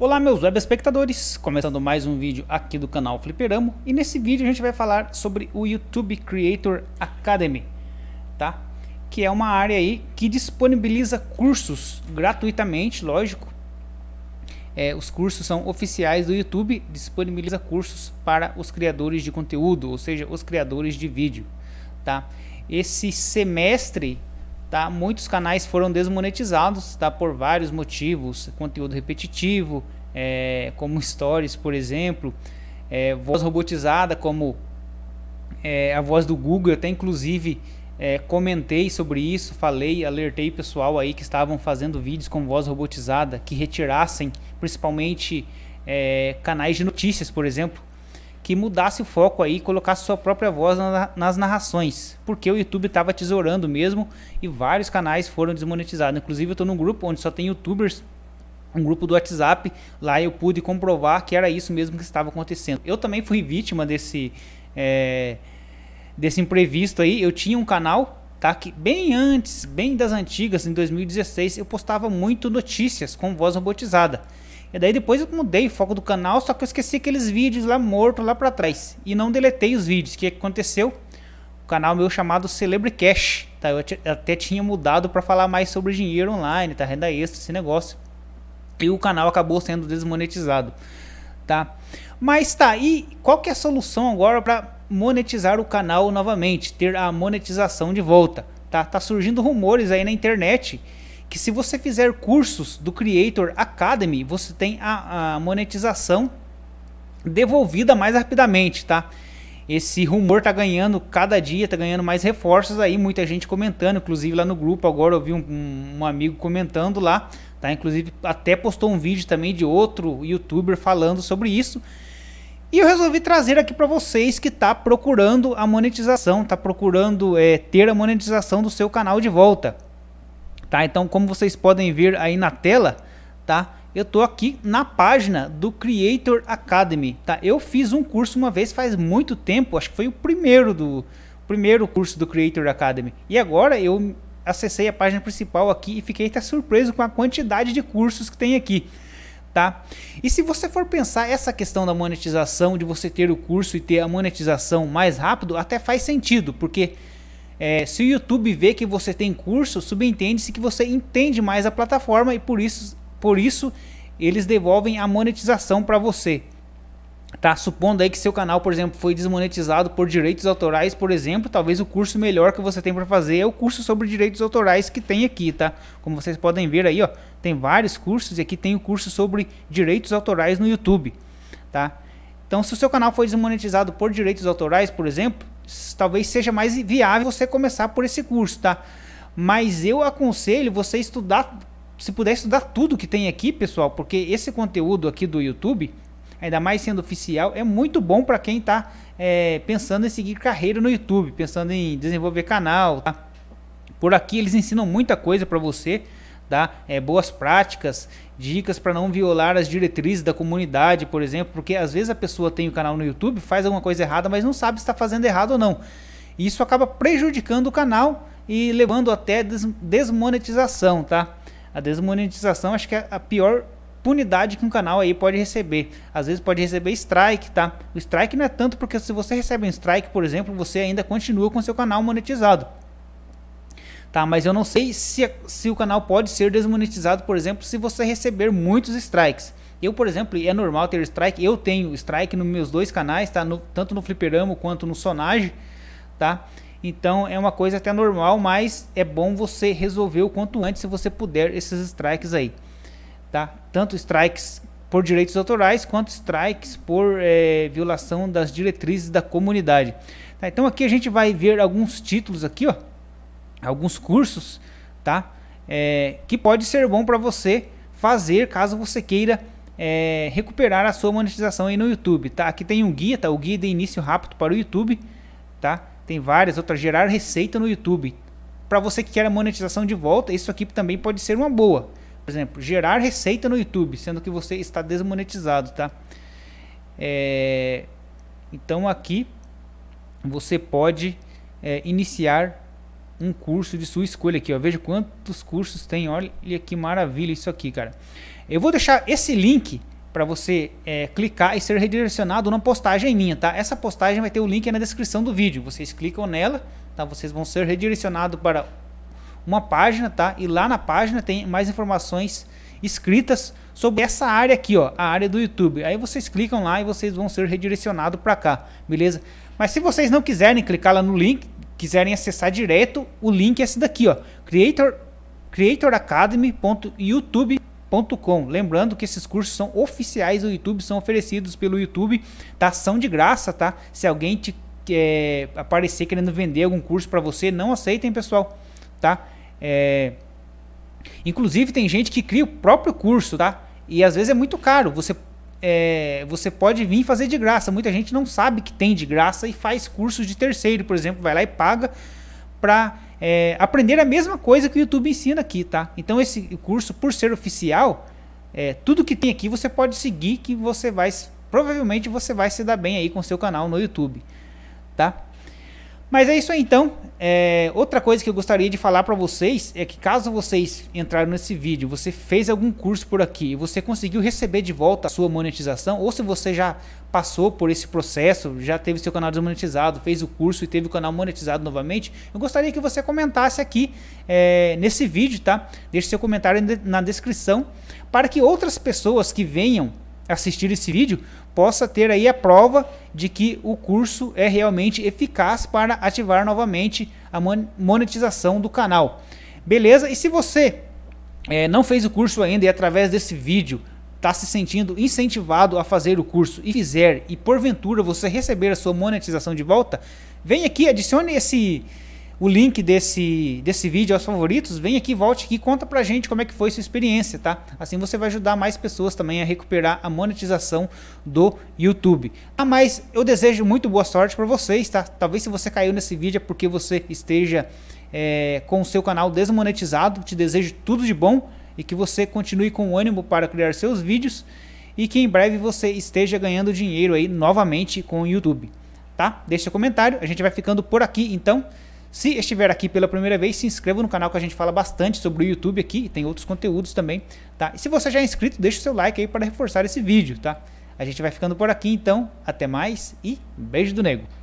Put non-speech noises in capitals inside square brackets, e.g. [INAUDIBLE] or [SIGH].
Olá meus web espectadores, começando mais um vídeo aqui do canal Fliperamo e nesse vídeo a gente vai falar sobre o YouTube Creator Academy, tá? Que é uma área aí que disponibiliza cursos gratuitamente, lógico. É, os cursos são oficiais do YouTube, disponibiliza cursos para os criadores de conteúdo, ou seja, os criadores de vídeo, tá? Esse semestre tá? Muitos canais foram desmonetizados, tá? Por vários motivos, conteúdo repetitivo, é, como [LAUGHS] stories, por exemplo, é, voz robotizada, como é, a voz do Google, até inclusive é, comentei sobre isso, falei, alertei pessoal aí que estavam fazendo vídeos com voz robotizada, que retirassem, principalmente é, canais de notícias, por exemplo, que mudasse o foco aí e colocasse sua própria voz na, nas narrações, porque o YouTube estava tesourando mesmo e vários canais foram desmonetizados. Inclusive, eu estou num grupo onde só tem YouTubers um grupo do WhatsApp, lá eu pude comprovar que era isso mesmo que estava acontecendo. Eu também fui vítima desse é, desse imprevisto aí. Eu tinha um canal, tá? Que bem antes, bem das antigas, em 2016, eu postava muito notícias com voz robotizada. E daí depois eu mudei o foco do canal, só que eu esqueci aqueles vídeos lá morto lá para trás. E não deletei os vídeos. O que aconteceu? O canal meu chamado Celebre Cash, tá? Eu até tinha mudado para falar mais sobre dinheiro online, tá? Renda extra, esse negócio. E o canal acabou sendo desmonetizado, tá? Mas tá, e qual que é a solução agora para monetizar o canal novamente, ter a monetização de volta? Tá, tá surgindo rumores aí na internet que se você fizer cursos do Creator Academy, você tem a, a monetização devolvida mais rapidamente, tá? Esse rumor tá ganhando cada dia, tá ganhando mais reforços aí, muita gente comentando, inclusive lá no grupo agora eu vi um, um, um amigo comentando lá, tá? Inclusive até postou um vídeo também de outro youtuber falando sobre isso. E eu resolvi trazer aqui para vocês que está procurando a monetização, está procurando é, ter a monetização do seu canal de volta. Tá? Então, como vocês podem ver aí na tela, tá? Eu tô aqui na página do Creator Academy, tá? Eu fiz um curso uma vez faz muito tempo, acho que foi o primeiro do primeiro curso do Creator Academy. E agora eu acessei a página principal aqui e fiquei até surpreso com a quantidade de cursos que tem aqui. Tá? E se você for pensar essa questão da monetização, de você ter o curso e ter a monetização mais rápido, até faz sentido, porque é, se o YouTube vê que você tem curso, subentende-se que você entende mais a plataforma e por isso, por isso eles devolvem a monetização para você. Tá supondo aí que seu canal, por exemplo, foi desmonetizado por direitos autorais, por exemplo, talvez o curso melhor que você tem para fazer é o curso sobre direitos autorais que tem aqui, tá? Como vocês podem ver aí, ó, tem vários cursos e aqui tem o curso sobre direitos autorais no YouTube, tá? Então, se o seu canal foi desmonetizado por direitos autorais, por exemplo, talvez seja mais viável você começar por esse curso, tá? Mas eu aconselho você estudar, se puder estudar tudo que tem aqui, pessoal, porque esse conteúdo aqui do YouTube, ainda mais sendo oficial, é muito bom para quem está é, pensando em seguir carreira no YouTube, pensando em desenvolver canal, tá? Por aqui eles ensinam muita coisa para você tá? É, boas práticas, dicas para não violar as diretrizes da comunidade, por exemplo, porque às vezes a pessoa tem o canal no YouTube, faz alguma coisa errada, mas não sabe se está fazendo errado ou não. Isso acaba prejudicando o canal e levando até desmonetização, tá? A desmonetização acho que é a pior punidade que um canal aí pode receber. Às vezes pode receber strike, tá? O strike não é tanto porque se você recebe um strike, por exemplo, você ainda continua com seu canal monetizado tá? Mas eu não sei se, se o canal pode ser desmonetizado, por exemplo, se você receber muitos strikes. Eu, por exemplo, é normal ter strike, eu tenho strike nos meus dois canais, tá? No, tanto no Fliperamo quanto no Sonage, tá? Então é uma coisa até normal, mas é bom você resolver o quanto antes, se você puder, esses strikes aí, tá? Tanto strikes por direitos autorais quanto strikes por é, violação das diretrizes da comunidade. Tá? Então aqui a gente vai ver alguns títulos aqui, ó alguns cursos, tá? É, que pode ser bom para você fazer caso você queira é, recuperar a sua monetização aí no YouTube, tá? Aqui tem um guia, tá? O guia de início rápido para o YouTube, tá? Tem várias outras, gerar receita no YouTube. Para você que quer a monetização de volta, isso aqui também pode ser uma boa. Por exemplo, gerar receita no YouTube, sendo que você está desmonetizado, tá? É, então aqui você pode é, iniciar um curso de sua escolha aqui, ó. Veja quantos cursos tem. Olha que maravilha isso aqui, cara. Eu vou deixar esse link para você é, clicar e ser redirecionado na postagem minha, tá? Essa postagem vai ter o link na descrição do vídeo. Vocês clicam nela, tá? Vocês vão ser redirecionados para uma página, tá? E lá na página tem mais informações escritas sobre essa área aqui, ó, a área do YouTube. Aí vocês clicam lá e vocês vão ser redirecionados para cá, beleza? Mas se vocês não quiserem clicar lá no link, quiserem acessar direto, o link é esse daqui, ó, creator creatoracademy.youtube.com. Lembrando que esses cursos são oficiais do YouTube, são oferecidos pelo YouTube, tá? São de graça, tá? Se alguém te é, aparecer querendo vender algum curso para você, não aceitem, pessoal, tá? É... Inclusive tem gente que cria o próprio curso, tá? E às vezes é muito caro. Você é, você pode vir fazer de graça. Muita gente não sabe que tem de graça e faz cursos de terceiro, por exemplo, vai lá e paga para é, aprender a mesma coisa que o YouTube ensina aqui, tá? Então esse curso, por ser oficial, é, tudo que tem aqui você pode seguir, que você vai provavelmente você vai se dar bem aí com seu canal no YouTube, tá? Mas é isso aí então. É, outra coisa que eu gostaria de falar para vocês é que caso vocês entraram nesse vídeo, você fez algum curso por aqui e você conseguiu receber de volta a sua monetização, ou se você já passou por esse processo, já teve seu canal desmonetizado, fez o curso e teve o canal monetizado novamente, eu gostaria que você comentasse aqui é, nesse vídeo, tá? Deixe seu comentário na descrição para que outras pessoas que venham assistir esse vídeo possa ter aí a prova de que o curso é realmente eficaz para ativar novamente a monetização do canal. Beleza? E se você é, não fez o curso ainda e através desse vídeo está se sentindo incentivado a fazer o curso e fizer e porventura você receber a sua monetização de volta, vem aqui, adicione esse o link desse, desse vídeo aos favoritos, vem aqui, volte aqui, conta pra gente como é que foi sua experiência, tá? Assim você vai ajudar mais pessoas também a recuperar a monetização do YouTube. Ah, mas eu desejo muito boa sorte para vocês, tá? Talvez se você caiu nesse vídeo é porque você esteja é, com o seu canal desmonetizado. Te desejo tudo de bom e que você continue com ânimo para criar seus vídeos e que em breve você esteja ganhando dinheiro aí novamente com o YouTube, tá? Deixa seu comentário, a gente vai ficando por aqui, então... Se estiver aqui pela primeira vez, se inscreva no canal que a gente fala bastante sobre o YouTube aqui, tem outros conteúdos também, tá? E se você já é inscrito, deixa o seu like aí para reforçar esse vídeo, tá? A gente vai ficando por aqui então, até mais e beijo do nego.